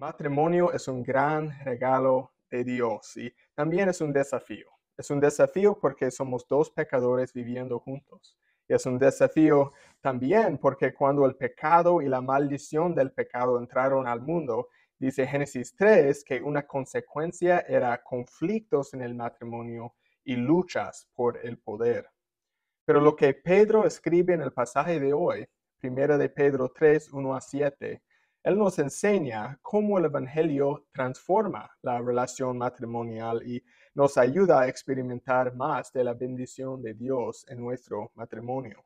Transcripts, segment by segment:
matrimonio es un gran regalo de Dios y también es un desafío. Es un desafío porque somos dos pecadores viviendo juntos. Y es un desafío también porque cuando el pecado y la maldición del pecado entraron al mundo, dice Génesis 3 que una consecuencia era conflictos en el matrimonio y luchas por el poder. Pero lo que Pedro escribe en el pasaje de hoy, primera de Pedro 3, 1 a 7, él nos enseña cómo el Evangelio transforma la relación matrimonial y nos ayuda a experimentar más de la bendición de Dios en nuestro matrimonio.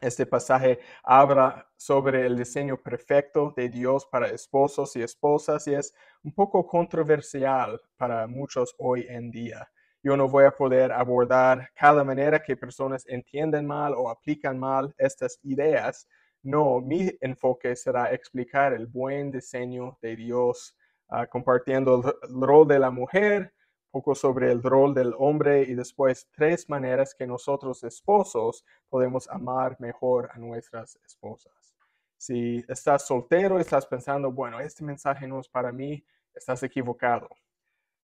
Este pasaje habla sobre el diseño perfecto de Dios para esposos y esposas y es un poco controversial para muchos hoy en día. Yo no voy a poder abordar cada manera que personas entienden mal o aplican mal estas ideas, no, mi enfoque será explicar el buen diseño de Dios, ah, compartiendo el, rol de la mujer, poco sobre el rol del hombre y después tres maneras que nosotros esposos podemos amar mejor a nuestras esposas. Si estás soltero, y estás pensando, bueno, este mensaje no es para mí, estás equivocado.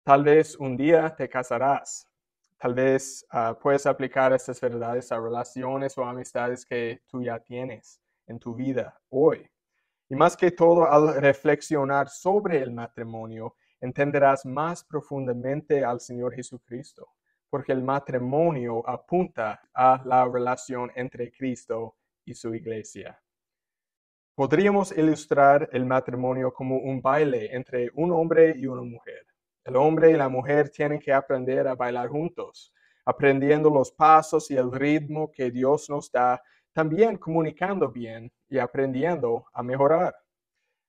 Tal vez un día te casarás. Tal vez ah, puedes aplicar estas verdades a relaciones o amistades que tú ya tienes en tu vida hoy. Y más que todo, al reflexionar sobre el matrimonio, entenderás más profundamente al Señor Jesucristo, porque el matrimonio apunta a la relación entre Cristo y su iglesia. Podríamos ilustrar el matrimonio como un baile entre un hombre y una mujer. El hombre y la mujer tienen que aprender a bailar juntos, aprendiendo los pasos y el ritmo que Dios nos da también comunicando bien y aprendiendo a mejorar.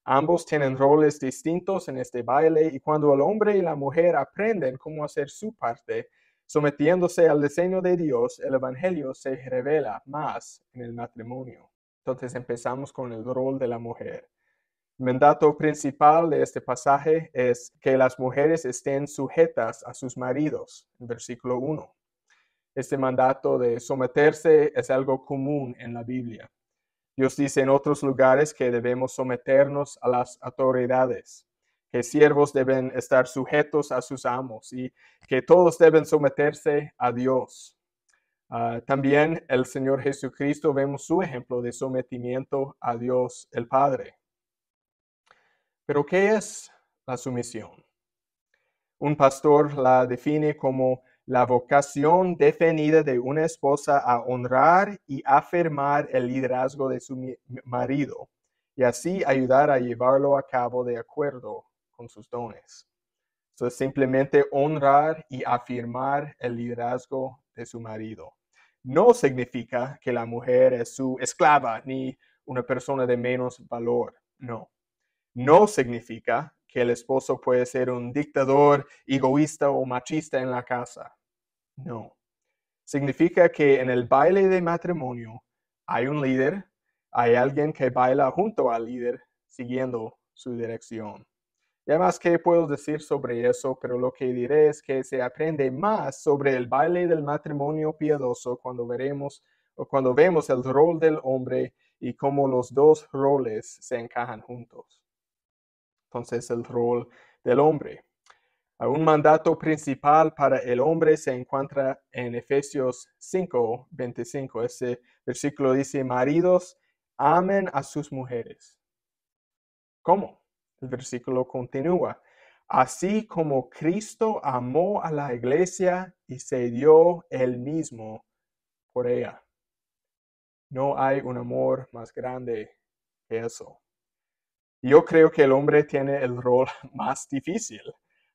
Ambos tienen roles distintos en este baile y cuando el hombre y la mujer aprenden cómo hacer su parte, sometiéndose al diseño de Dios, el Evangelio se revela más en el matrimonio. Entonces empezamos con el rol de la mujer. El mandato principal de este pasaje es que las mujeres estén sujetas a sus maridos, en versículo 1 este mandato de someterse es algo común en la Biblia. Dios dice en otros lugares que debemos someternos a las autoridades, que siervos deben estar sujetos a sus amos y que todos deben someterse a Dios. Ah, también el Señor Jesucristo vemos su ejemplo de sometimiento a Dios el Padre. Pero ¿qué es la sumisión? Un pastor la define como la vocación definida de una esposa a honrar y afirmar el liderazgo de su marido y así ayudar a llevarlo a cabo de acuerdo con sus dones. Es simplemente honrar y afirmar el liderazgo de su marido. No significa que la mujer es su esclava ni una persona de menos valor, no. No significa que el esposo puede ser un dictador, egoísta o machista en la casa. No. Significa que en el baile de matrimonio hay un líder, hay alguien que baila junto al líder, siguiendo su dirección. Ya más que puedo decir sobre eso, pero lo que diré es que se aprende más sobre el baile del matrimonio piadoso cuando veremos o cuando vemos el rol del hombre y cómo los dos roles se encajan juntos. Entonces, el rol del hombre. Un mandato principal para el hombre se encuentra en Efesios 5, 25. Ese versículo dice, maridos, amen a sus mujeres. ¿Cómo? El versículo continúa. Así como Cristo amó a la iglesia y se dio él mismo por ella. No hay un amor más grande que eso. Yo creo que el hombre tiene el rol más difícil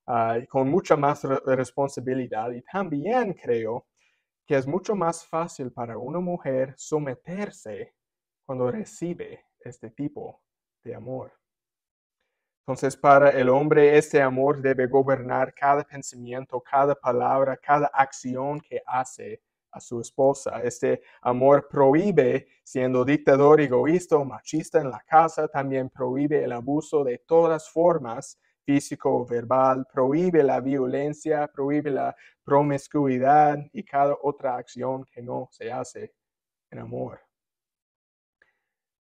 Ah, con mucha más responsabilidad y también creo que es mucho más fácil para una mujer someterse cuando recibe este tipo de amor. Entonces, para el hombre, este amor debe gobernar cada pensamiento, cada palabra, cada acción que hace a su esposa. Este amor prohíbe, siendo dictador, egoísta o machista en la casa, también prohíbe el abuso de todas formas físico o verbal, prohíbe la violencia, prohíbe la promiscuidad y cada otra acción que no se hace en amor.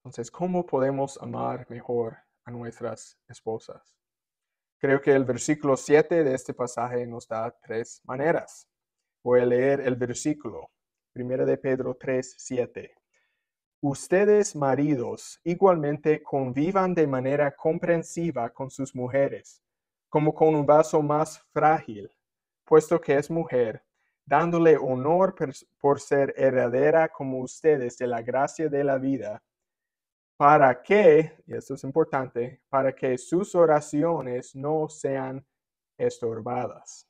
Entonces, ¿cómo podemos amar mejor a nuestras esposas? Creo que el versículo 7 de este pasaje nos da tres maneras. Voy a leer el versículo. 1 de Pedro 3, 7. Ustedes, maridos, igualmente convivan de manera comprensiva con sus mujeres, como con un vaso más frágil, puesto que es mujer, dándole honor por ser heredera como ustedes de la gracia de la vida, para que, y esto es importante, para que sus oraciones no sean estorbadas.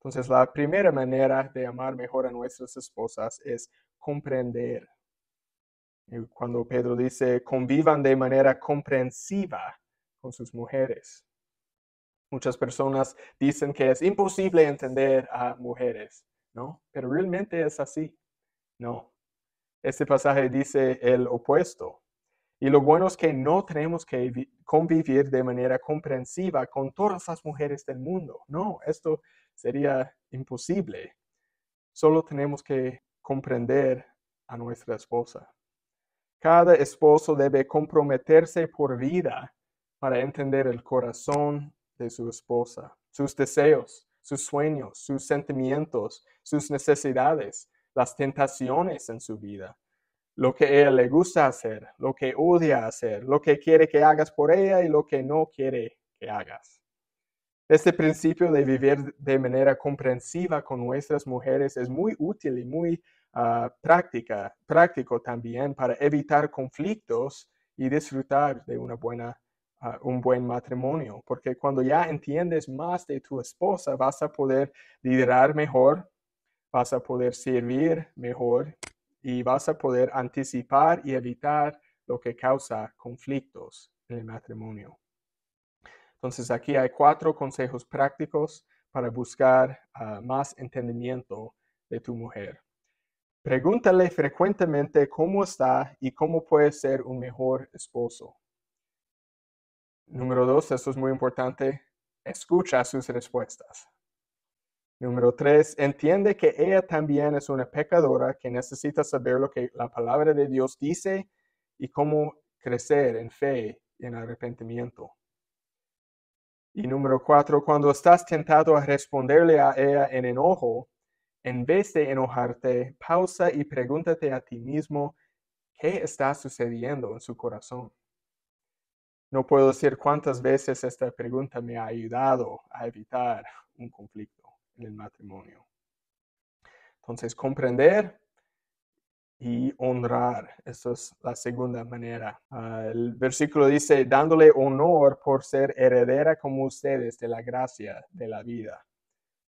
Entonces, la primera manera de amar mejor a nuestras esposas es comprender eh, cuando Pedro dice, convivan de manera comprensiva con sus mujeres. Muchas personas dicen que es imposible entender a mujeres, ¿no? Pero realmente es así. No. Este pasaje dice el opuesto. Y lo bueno es que no tenemos que convivir de manera comprensiva con todas las mujeres del mundo. No, esto sería imposible. Solo tenemos que comprender a nuestra esposa. Cada esposo debe comprometerse por vida para entender el corazón de su esposa, sus deseos, sus sueños, sus sentimientos, sus necesidades, las tentaciones en su vida, lo que ella le gusta hacer, lo que odia hacer, lo que quiere que hagas por ella y lo que no quiere que hagas. Este principio de vivir de manera comprensiva con nuestras mujeres es muy útil y muy ah, práctico también para evitar conflictos y disfrutar de una buena, ah, un buen matrimonio, porque cuando ya entiendes más de tu esposa vas a poder liderar mejor, vas a poder servir mejor y vas a poder anticipar y evitar lo que causa conflictos en el matrimonio. Entonces aquí hay cuatro consejos prácticos para buscar ah, más entendimiento de tu mujer. Pregúntale frecuentemente cómo está y cómo puede ser un mejor esposo. Número dos, esto es muy importante, escucha sus respuestas. Número tres, entiende que ella también es una pecadora que necesita saber lo que la palabra de Dios dice y cómo crecer en fe y en arrepentimiento. Y número cuatro, cuando estás tentado a responderle a ella en enojo, en vez de enojarte, pausa y pregúntate a ti mismo qué está sucediendo en su corazón. No puedo decir cuántas veces esta pregunta me ha ayudado a evitar un conflicto en el matrimonio. Entonces, comprender y honrar. Esa es la segunda manera. Ah, el versículo dice, dándole honor por ser heredera como ustedes de la gracia de la vida.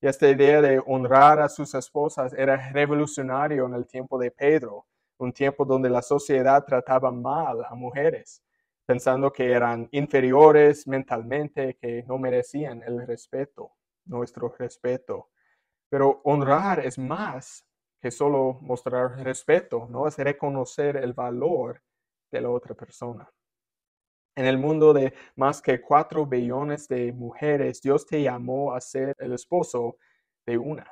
Y esta idea de honrar a sus esposas era revolucionario en el tiempo de Pedro, un tiempo donde la sociedad trataba mal a mujeres, pensando que eran inferiores mentalmente, que no merecían el respeto, nuestro respeto. Pero honrar es más que solo mostrar respeto, ¿no? Es reconocer el valor de la otra persona. En el mundo de más que cuatro billones de mujeres, Dios te llamó a ser el esposo de una.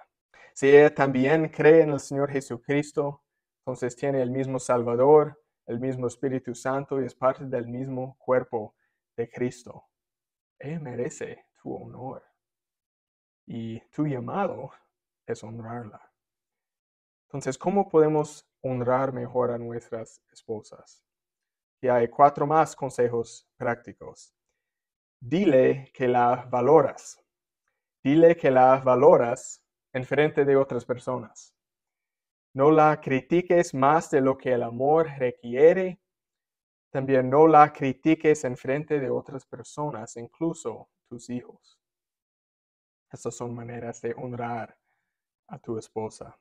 Si ella también cree en el Señor Jesucristo, entonces tiene el mismo Salvador, el mismo Espíritu Santo y es parte del mismo cuerpo de Cristo. Ella merece tu honor y tu llamado es honrarla. Entonces, ¿cómo podemos honrar mejor a nuestras esposas? Y hay cuatro más consejos prácticos. Dile que la valoras. Dile que la valoras en frente de otras personas. No la critiques más de lo que el amor requiere. También no la critiques en frente de otras personas, incluso tus hijos. Estas son maneras de honrar a tu esposa.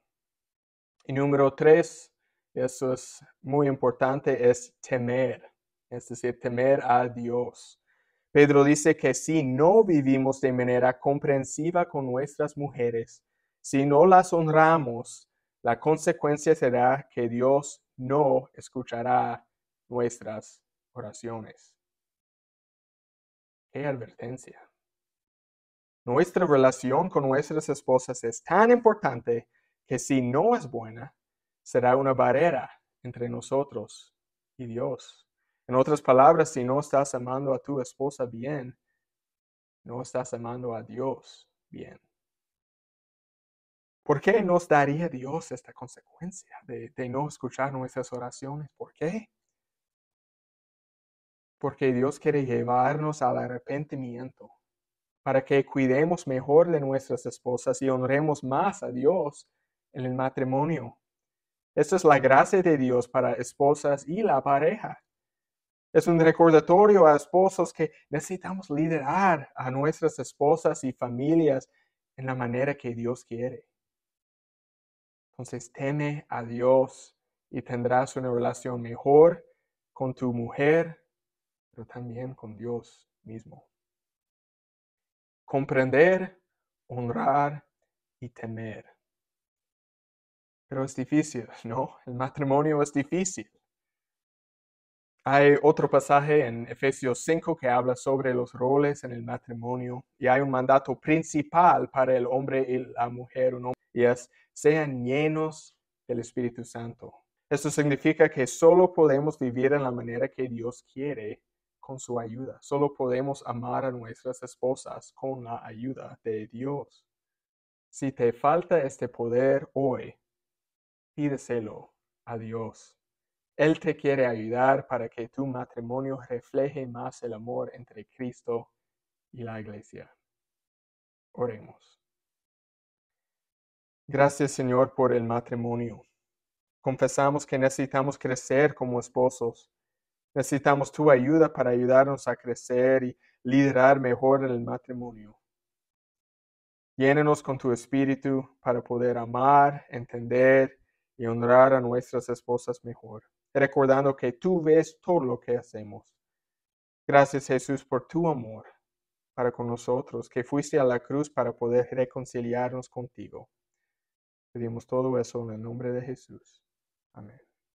Y número tres, eso es muy importante, es temer, es decir, temer a Dios. Pedro dice que si no vivimos de manera comprensiva con nuestras mujeres, si no las honramos, la consecuencia será que Dios no escuchará nuestras oraciones. ¡Qué advertencia! Nuestra relación con nuestras esposas es tan importante que si no es buena, será una barrera entre nosotros y Dios. En otras palabras, si no estás amando a tu esposa bien, no estás amando a Dios bien. ¿Por qué nos daría Dios esta consecuencia de, de, no escuchar nuestras oraciones? ¿Por qué? Porque Dios quiere llevarnos al arrepentimiento para que cuidemos mejor de nuestras esposas y honremos más a Dios en el matrimonio. Esta es la gracia de Dios para esposas y la pareja. Es un recordatorio a esposos que necesitamos liderar a nuestras esposas y familias en la manera que Dios quiere. Entonces teme a Dios y tendrás una relación mejor con tu mujer, pero también con Dios mismo. Comprender, honrar y temer. Pero es difícil, ¿no? El matrimonio es difícil. Hay otro pasaje en Efesios 5 que habla sobre los roles en el matrimonio y hay un mandato principal para el hombre y la mujer, un hombre, y es sean llenos del Espíritu Santo. Esto significa que solo podemos vivir en la manera que Dios quiere con su ayuda. Solo podemos amar a nuestras esposas con la ayuda de Dios. Si te falta este poder hoy, pídeselo a Dios. Él te quiere ayudar para que tu matrimonio refleje más el amor entre Cristo y la iglesia. Oremos. Gracias Señor por el matrimonio. Confesamos que necesitamos crecer como esposos. Necesitamos tu ayuda para ayudarnos a crecer y liderar mejor el matrimonio. Llénenos con tu espíritu para poder amar, entender y honrar a nuestras esposas mejor, recordando que tú ves todo lo que hacemos. Gracias Jesús por tu amor para con nosotros, que fuiste a la cruz para poder reconciliarnos contigo. Pedimos todo eso en el nombre de Jesús. Amén.